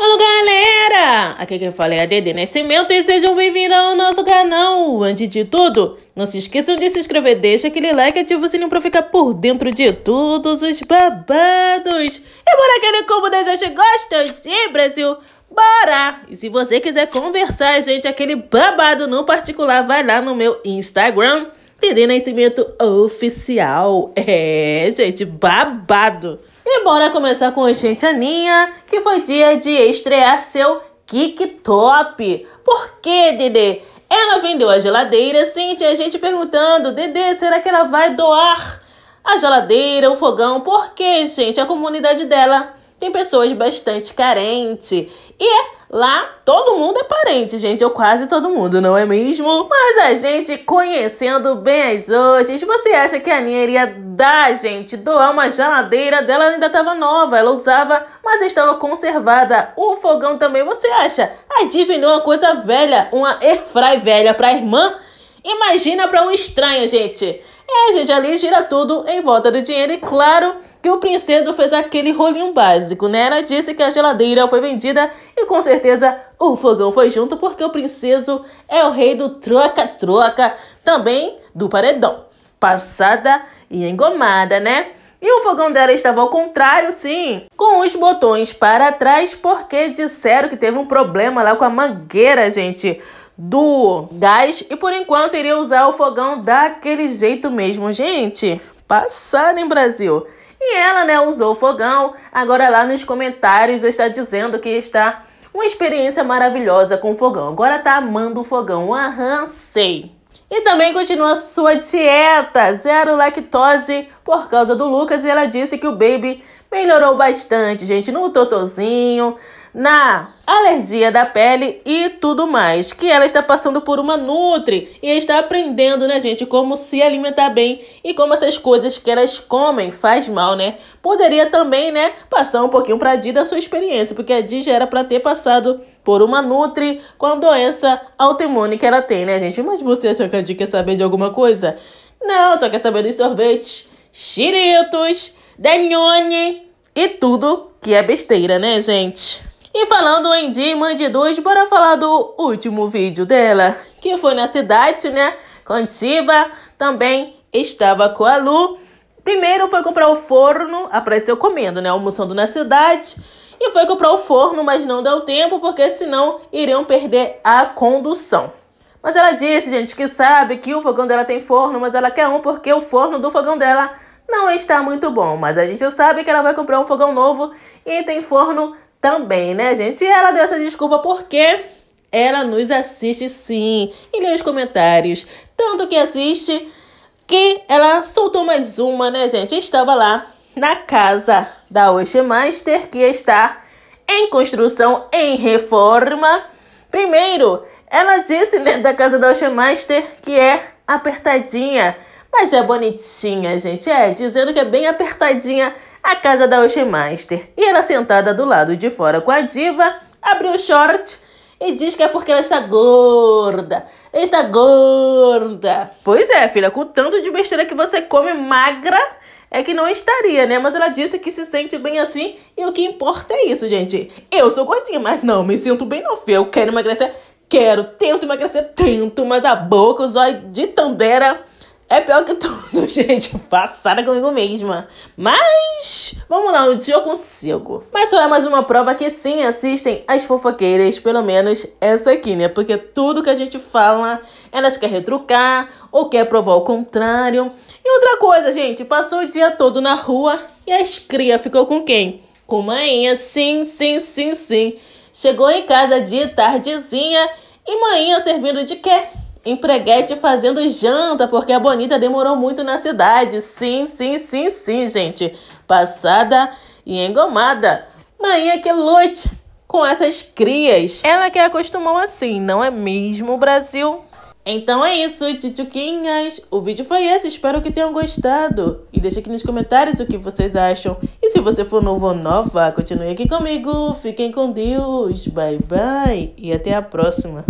Alô galera, aqui quem fala é a Dede Nascimento e sejam bem-vindos ao nosso canal. Antes de tudo, não se esqueçam de se inscrever, deixa aquele like e ativa o sininho pra ficar por dentro de todos os babados. E bora aquele combo das gente gostas, sim Brasil? Bora! E se você quiser conversar, gente, aquele babado no particular, vai lá no meu Instagram, Dede Nascimento Oficial. É, gente, babado! E bora começar com a gente Aninha, que foi dia de estrear seu KikTop. Por que, Dedê? Ela vendeu a geladeira, sim, tinha gente perguntando, Dedê, será que ela vai doar a geladeira, o fogão? Por quê, gente? A comunidade dela tem pessoas bastante carentes. E é lá todo mundo é parente, gente, ou quase todo mundo, não é mesmo? Mas a gente conhecendo bem as hoje, você acha que a Aninha iria da gente, doar uma geladeira dela ainda estava nova, ela usava, mas estava conservada. O fogão também, você acha? Adivinhou uma coisa velha, uma airfry velha para a irmã? Imagina para um estranho, gente. É, gente, ali gira tudo em volta do dinheiro e claro que o princeso fez aquele rolinho básico, né? Ela disse que a geladeira foi vendida e com certeza o fogão foi junto porque o princeso é o rei do troca-troca, também do paredão. Passada e engomada, né? E o fogão dela estava ao contrário, sim, com os botões para trás, porque disseram que teve um problema lá com a mangueira, gente, do gás. E por enquanto iria usar o fogão daquele jeito mesmo, gente. Passado em Brasil. E ela, né, usou o fogão. Agora lá nos comentários está dizendo que está uma experiência maravilhosa com o fogão. Agora tá amando o fogão. Aham, sei. E também continua sua dieta, zero lactose, por causa do Lucas. E ela disse que o baby melhorou bastante, gente, no totozinho, na alergia da pele e tudo mais. Que ela está passando por uma nutri e está aprendendo, né, gente, como se alimentar bem e como essas coisas que elas comem faz mal, né? Poderia também, né, passar um pouquinho para a Di da sua experiência, porque a Di já era para ter passado por uma nutri com a doença autoimune que ela tem, né, gente? Mas você achou que a Di quer saber de alguma coisa? Não, só quer saber dos sorvetes, Cheeritos, Danone e tudo que é besteira, né, gente? E falando em Dima de dois, bora falar do último vídeo dela, que foi na cidade, né? Contiba também estava com a Lu. Primeiro foi comprar o forno, apareceu comendo, né? Almoçando na cidade. E foi comprar o forno, mas não deu tempo, porque senão iriam perder a condução. Mas ela disse, gente, que sabe que o fogão dela tem forno, mas ela quer um porque o forno do fogão dela não está muito bom. Mas a gente sabe que ela vai comprar um fogão novo e tem forno também, né, gente? E ela deu essa desculpa porque ela nos assiste sim e lê os comentários. Tanto que assiste que ela soltou mais uma, né, gente? Estava lá na casa da Oshmaster, que está em construção, em reforma. Primeiro, ela disse né, da casa da Oshmaster que é apertadinha, mas é bonitinha, gente. É, dizendo que é bem apertadinha a casa da master e ela sentada do lado de fora com a diva, abriu o short e diz que é porque ela está gorda. Está gorda. Pois é, filha, com o tanto de besteira que você come magra, é que não estaria, né? Mas ela disse que se sente bem assim e o que importa é isso, gente. Eu sou gordinha, mas não, me sinto bem não, fio Eu quero emagrecer, quero, tento emagrecer, tento, mas a boca, os olhos de tandera... É pior que tudo, gente. Passada comigo mesma. Mas vamos lá, um dia eu consigo. Mas só é mais uma prova que sim assistem as fofoqueiras, pelo menos essa aqui, né? Porque tudo que a gente fala, elas querem retrucar ou quer provar o contrário. E outra coisa, gente, passou o dia todo na rua e as cria ficou com quem? Com mainha, sim, sim, sim, sim. Chegou em casa de tardezinha e mainha servindo de quê? empreguete fazendo janta, porque a Bonita demorou muito na cidade. Sim, sim, sim, sim, gente. Passada e engomada. Manhã que lute com essas crias. Ela que acostumou assim, não é mesmo, Brasil? Então é isso, tituquinhas. O vídeo foi esse, espero que tenham gostado. E deixa aqui nos comentários o que vocês acham. E se você for novo ou nova, continue aqui comigo. Fiquem com Deus. Bye, bye. E até a próxima.